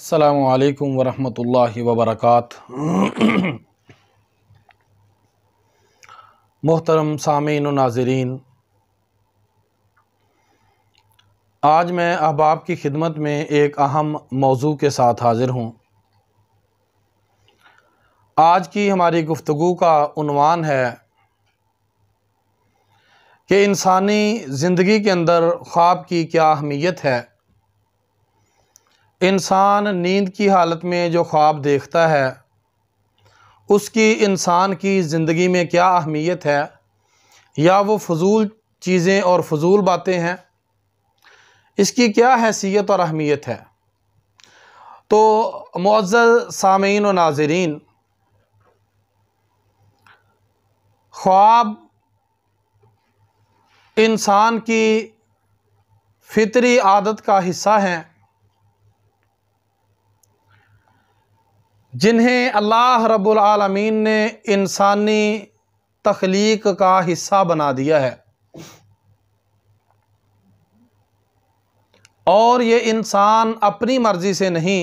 अल्लाम वरहमतुल्लि वबरकत मोहतरम सामीन नाजरीन आज मैं अहबाब की खिदमत में एक अहम मौजू के साथ हाज़िर हूँ आज की हमारी गुफ्तु का उनवान है कि इंसानी ज़िंदगी के अंदर ख्वाब की क्या अहमियत है इंसान नींद की हालत में जो ख्वाब देखता है उसकी इंसान की ज़िंदगी में क्या अहमियत है या वो फजूल चीज़ें और फजूल बातें हैं इसकी क्या हैसियत और अहमियत है तो मुआज़ सामीन व नाजरीन ख्वाब इंसान की फितरी आदत का हिस्सा हैं जिन्हें अल्लाह रब्बुल आलमीन ने इंसानी तख्लीक का हिस्सा बना दिया है और ये इंसान अपनी मर्ज़ी से नहीं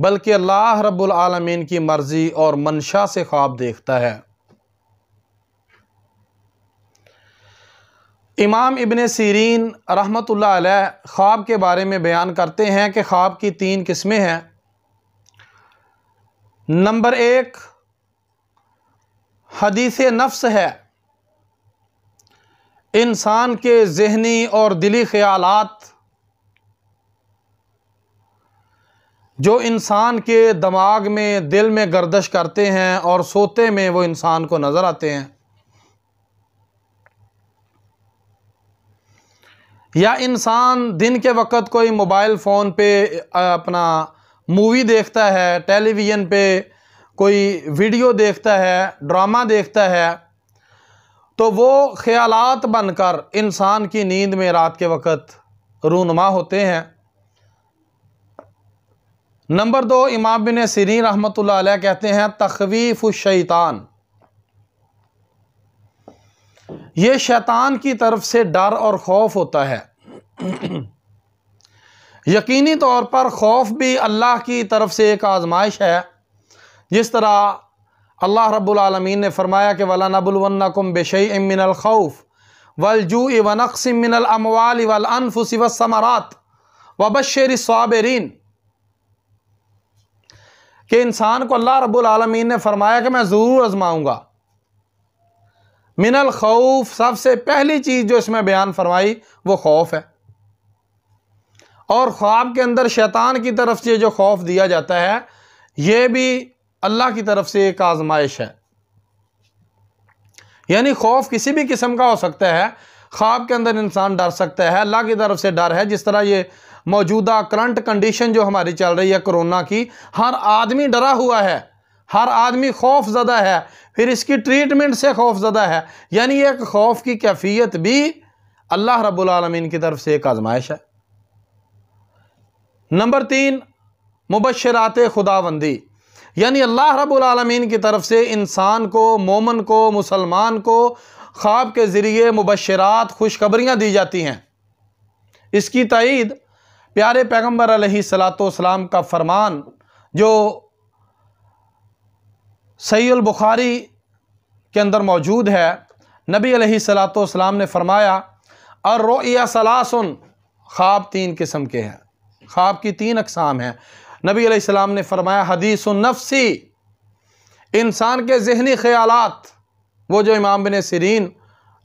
बल्कि अल्लाह रब्बुल आलमीन की मर्ज़ी और मंशा से ख्वाब देखता है इमाम इबन सीरीन रहमत ख्वाब के बारे में बयान करते हैं कि ख्वाब की तीन किस्में हैं नंबर एक हदीस नफ्स है इंसान के जहनी और दिली ख्याल जो इंसान के दिमाग में दिल में गर्दश करते हैं और सोते में वो इंसान को नज़र आते हैं या इंसान दिन के वक्त कोई मोबाइल फ़ोन पे अपना मूवी देखता है टेलीविज़न पे कोई वीडियो देखता है ड्रामा देखता है तो वो ख्यालात बनकर इंसान की नींद में रात के वक्त रूनमा होते हैं नंबर दो इमाम बिन सरीन रहमत ला कहते हैं तखवीफ़ शैतान ये शैतान की तरफ से डर और खौफ होता है यकीनी तौर पर खौफ भी अल्लाह की तरफ से एक आजमाइश है जिस तरह अल्लाह रब्लमीन ने फरमाया कि वला नबुलवनकुम बेशई मिनलखौफ़ वलजू वनक्स मिनलमवाल वलअनफुसमरात वबशर सबरीन कि इंसान को अल्लाह रब्लमीन ने फरमाया कि मैं ज़रूर आजमाऊँगा मिनल खौफ सबसे पहली चीज़ जो इसमें बयान फरमाई वो खौफ है और ख्वाब के अंदर शैतान की तरफ से जो खौफ दिया जाता है ये भी अल्लाह की तरफ से एक आजमाइश है यानी खौफ किसी भी किस्म का हो सकता है ख्वाब के अंदर इंसान डर सकता है अल्लाह की तरफ से डर है जिस तरह ये मौजूदा करंट कंडीशन जो हमारी चल रही है कोरोना की हर आदमी डरा हुआ है हर आदमी खौफ ज़दा है फिर इसकी ट्रीटमेंट से खौफ ज़दा है यानी एक खौफ की कैफियत भी अल्लाह रब्बुल रबालमीन की तरफ से एक आजमाइश है नंबर तीन मुबशरात खुदाबंदी यानी अल्लाह रबालमीन की तरफ से इंसान को मोमन को मुसलमान को ख्वाब के ज़रिए मुबशरात खुशखबरियाँ दी जाती हैं इसकी तइद प्यारे पैगम्बर सलातम का फरमान जो सैलबुखारी के अंदर मौजूद है नबी सलातम ने फरमाया और रो या सलासन ख्वाब तीन किस्म के हैं ख्वाब की तीन अकसाम हैं नबी अलैहिस्सलाम ने फरमाया हदीस नफसी इंसान के जहनी ख्याल वो जो इमाम बिन सरीन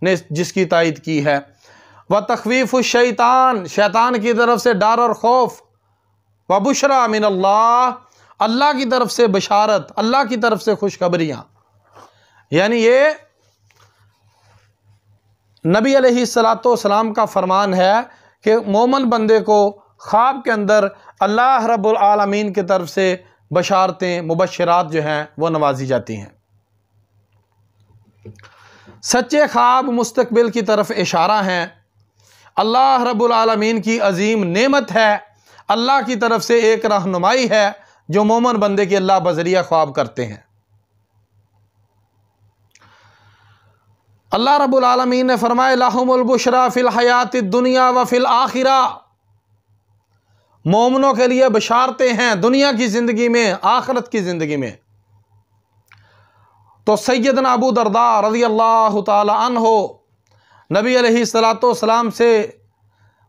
ने जिसकी तायद की है व तखवीफ़ शैतान शैतान की तरफ से डर और खौफ व बुशरा मिन अल्लाह अल्लाह की तरफ से बशारत अल्लाह की तरफ से खुशखबरियाँ यानी ये नबी सलाम का फरमान है कि मोमन बंदे को ख्वाब के अंदर अल्लाह रबालमीन की तरफ से बशारतें मुबशरात जो हैं वो नवाजी जाती हैं सच्चे ख्वाब मुस्तबिल की तरफ इशारा हैं अल्लाह रबालमीन की अजीम नेमत है अल्लाह की तरफ से एक रहनुमाई है जो मोमन बंदे के अल्लाह बजरिया ख्वाब करते हैं अल्लाह रबालमीन ने फरमाया लाहमबशरा फ़िल हयात दुनिया व फिल आखिरा मोमनों के लिए बशारते हैं दुनिया की ज़िंदगी में आखरत की ज़िंदगी में तो सैद नबू दरदा रजी अल्लाह तन हो नबी सलाम से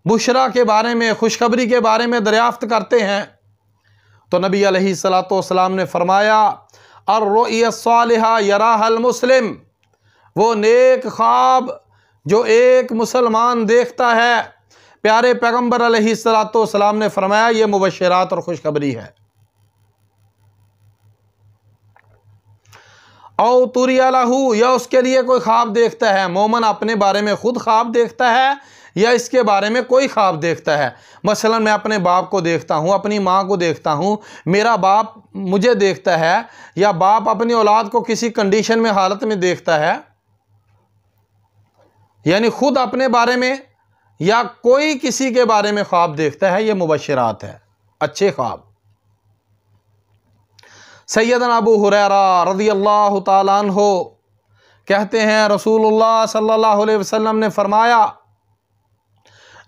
बुशरा के बारे में खुशखबरी के बारे में दरियाफ़त करते हैं तो नबी सलाम ने फरमाया और रोसा यराहल मुस्लिम वो नेक ख्वाब जो एक मुसलमान देखता है प्यारे पैगम्बर सलाम ने फरमाया ये मुबशरात और खुशखबरी है औ तुरियालाहू या उसके लिए कोई ख्वाब देखता है मोमन अपने बारे में ख़ुद ख्वाब देखता है या इसके बारे में कोई ख्वाब देखता है मसलन मैं अपने बाप को देखता हूँ अपनी माँ को देखता हूँ मेरा बाप मुझे देखता है या बाप अपनी औलाद को किसी कंडीशन में हालत में देखता है यानी ख़ुद अपने बारे में या कोई किसी के बारे में ख्वाब देखता है ये मुबशरात है अच्छे ख्वाब सैदन अबू हुररा रजी अल्लाह तन हो कहते हैं रसूलुल्लाह सल्लल्लाहु अलैहि वसल्लम ने फरमाया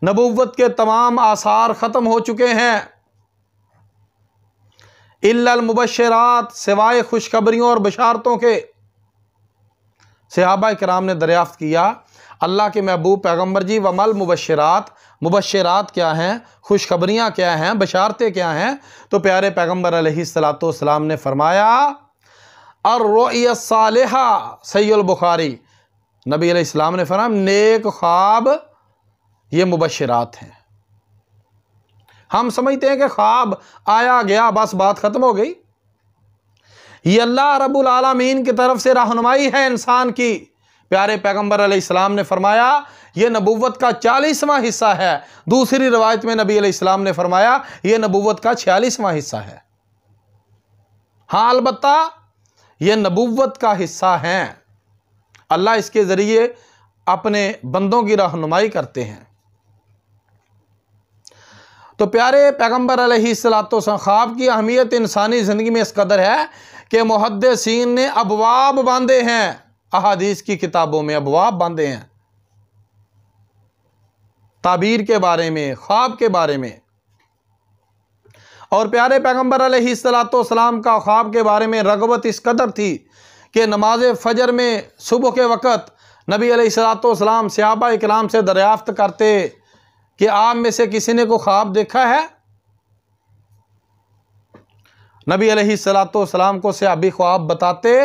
नबूवत के तमाम आसार ख़त्म हो चुके हैं इल्लमबशरात सिवाय खुशखबरियों और बशारतों के सहाबा कराम ने दरियाफ़्त किया अल्लाह के महबूब पैगम्बर जी वमल मुबशरात मुबशरात क्या हैं खुशखबरियाँ क्या हैं बशारतें क्या हैं तो प्यारे पैगम्बर सलातम ने फरमाया और सैल बुखारी नबी आलाम ने फरमा नेक ख्वाब ये मुबशरात हैं हम समझते हैं कि ख्वाब आया गया बस बात ख़त्म हो गई ये अल्लाह रबुलमीन की तरफ से रहनुमाई है इंसान की प्यारे पैगम्बर सलाम ने फरमाया ये नबूवत का चालीसवां हिस्सा है दूसरी रवायत में नबी आलाम ने फरमाया ये नबूवत का छियालीसवां हिस्सा है हाँ अलबत् ये नबूवत का हिस्सा हैं अल्लाह इसके ज़रिए अपने बंदों की रहनुमाई करते हैं तो प्यारे पैगम्बर सलातों ख्वाब की अहमियत इंसानी ज़िंदगी में इस कदर है कि मुहदसिन ने अबवाब बांधे हैं अहादीस की किताबों में अबवाब बांधे हैं ताबीर के बारे में ख्वाब के बारे में और प्यारे पैगम्बर सलाम का ख्वाब के बारे में रगबत इस कदर थी कि नमाज फजर में सुबह के वक़्त नबी सलाम सयाबा इकराम से दरियाफ्त करते कि आप में से किसी ने को ख्वाब देखा है नबी सलाम को सियाबी ख्वाब बताते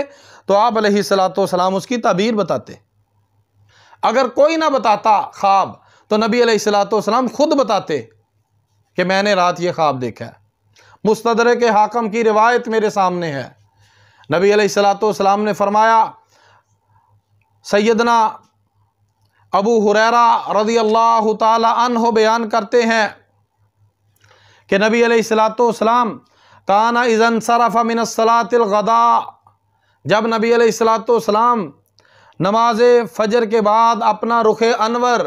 तो आप सलाम उसकी तबीर बताते अगर कोई ना बताता ख्वाब तो नबी सलाम खुद बताते कि मैंने रात ये ख्वाब देखा मुस्तर के हाकम की रिवायत मेरे सामने है नबी सलाम ने फरमाया सैदना अबू हुरैरा रजी अल्लाह हो बयान करते हैं कि नबी सलाम काना इज़न सरफ़ मिनसलातिलगदा जब नबी अलैहिस्सलाम नमाज फजर के बाद अपना रुख अनवर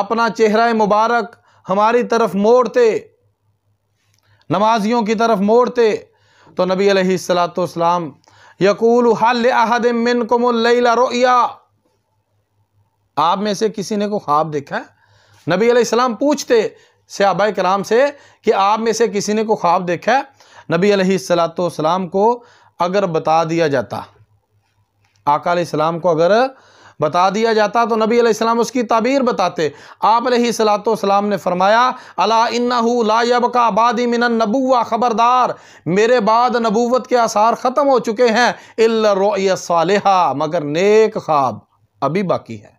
अपना चेहरा मुबारक हमारी तरफ मोड़ते नमाजियों की तरफ मोड़ते तो नबी अलैहिस्सलाम यकूल हल अहदमिन कुमल्ला रोया आप में से किसी ने को ख्वाब देखा है नबी सलाम पूछते सहाबा कराम से कि आप में से किसी ने को ख्वाब देखा है नबी सलाम को अगर बता दिया जाता आकाम इस्लाम को अगर बता दिया जाता तो नबी अलैहिस्सलाम उसकी ताबीर बताते आप सलाम ने फरमाया अला इन्नहु ला यबका बादी मिनन नबुवा ख़बरदार मेरे बाद नबूवत के आसार ख़त्म हो चुके हैं इल्ल रोय सालिहा मगर नेक ख्वाब अभी बाकी है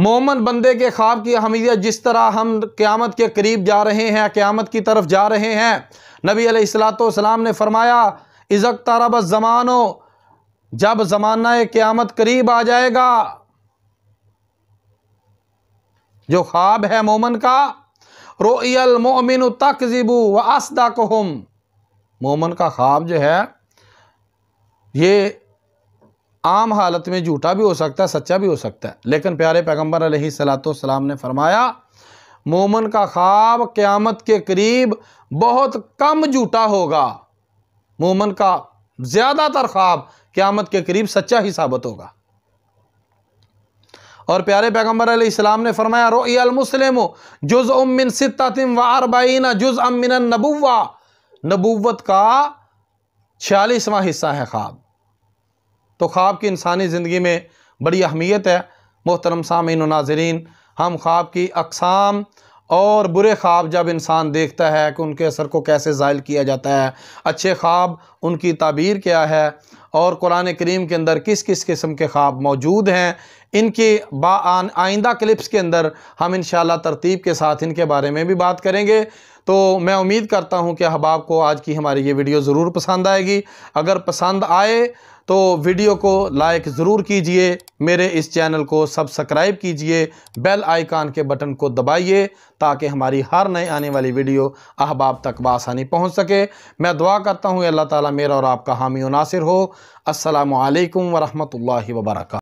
मोमन बंदे के ख्वाब की अहमियत जिस तरह हम क़्यामत के करीब जा रहे हैं क़्यामत की तरफ जा रहे हैं नबी अलैहिस्सलाम ने फरमाया इज़क तरब ज़मानो जब ज़माना क़्यामत करीब आ जाएगा जो ख्वाब है मोमन का रोयल मोमिन तकजीबू व असदा मोमन का ख्वाब जो है ये आम हालत में झूठा भी हो सकता है सच्चा भी हो सकता है लेकिन प्यारे पैगम्बर सलाम ने फरमाया मोमन का ख्वाब क़्यामत के करीब बहुत कम झूठा होगा मोमन का ज़्यादातर ख्वाब क़्यामत के करीब सच्चा ही साबित होगा और प्यारे पैगम्बर आलाम ने फरमाया रोईमसलम जुज़ उमिन सिम व अरबाईना जुज़ अमिन नबुवा नबुवत का छियालीसवा हिस्सा है ख्वाब तो ख्वाब की इंसानी ज़िंदगी में बड़ी अहमियत है मोहतरम सामिन नाजरीन हम ख्वाब की अकसाम और बुरे ख्वाब जब इंसान देखता है कि उनके असर को कैसे ज़ायल किया जाता है अच्छे ख्वाब उनकी ताबीर क्या है और कुरान करीम के अंदर किस किस किस्म के ख्वाब मौजूद हैं इनके बा आइंदा क्लिप्स के अंदर हम इन तरतीब के साथ इनके बारे में भी बात करेंगे तो मैं उम्मीद करता हूँ कि अहबाब को आज की हमारी ये वीडियो ज़रूर पसंद आएगी अगर पसंद आए तो वीडियो को लाइक ज़रूर कीजिए मेरे इस चैनल को सब्सक्राइब कीजिए बेल आइकान के बटन को दबाइए ताकि हमारी हर नए आने वाली वीडियो अहबाब तक बसानी पहुँच सके मैं दुआ करता हूँ अल्लाह ताली मेरा और आपका हामी नासिर हो असलकम वरहमल वर्का